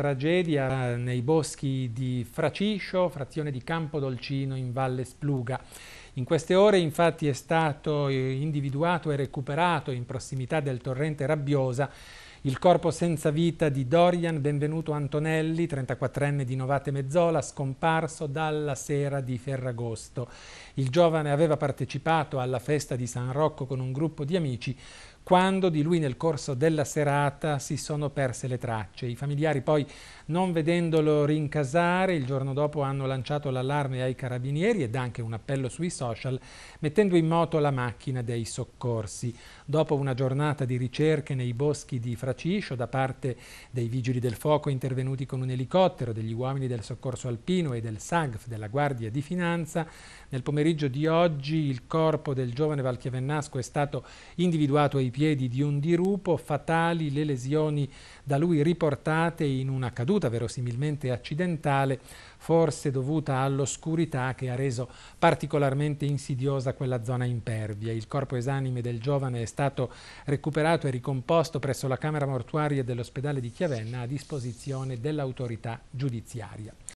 tragedia nei boschi di Fraciscio, frazione di Campodolcino in Valle Spluga. In queste ore infatti è stato individuato e recuperato in prossimità del torrente Rabbiosa il corpo senza vita di Dorian Benvenuto Antonelli, 34enne di Novate Mezzola, scomparso dalla sera di Ferragosto. Il giovane aveva partecipato alla festa di San Rocco con un gruppo di amici quando di lui nel corso della serata si sono perse le tracce. I familiari poi, non vedendolo rincasare, il giorno dopo hanno lanciato l'allarme ai carabinieri ed anche un appello sui social, mettendo in moto la macchina dei soccorsi. Dopo una giornata di ricerche nei boschi di Fraciscio da parte dei vigili del fuoco intervenuti con un elicottero, degli uomini del soccorso alpino e del SAGF della Guardia di Finanza, nel pomeriggio di oggi il corpo del giovane Valchiavennasco è stato individuato ai ai piedi di un dirupo, fatali le lesioni da lui riportate in una caduta verosimilmente accidentale, forse dovuta all'oscurità che ha reso particolarmente insidiosa quella zona impervia. Il corpo esanime del giovane è stato recuperato e ricomposto presso la Camera Mortuaria dell'ospedale di Chiavenna a disposizione dell'autorità giudiziaria.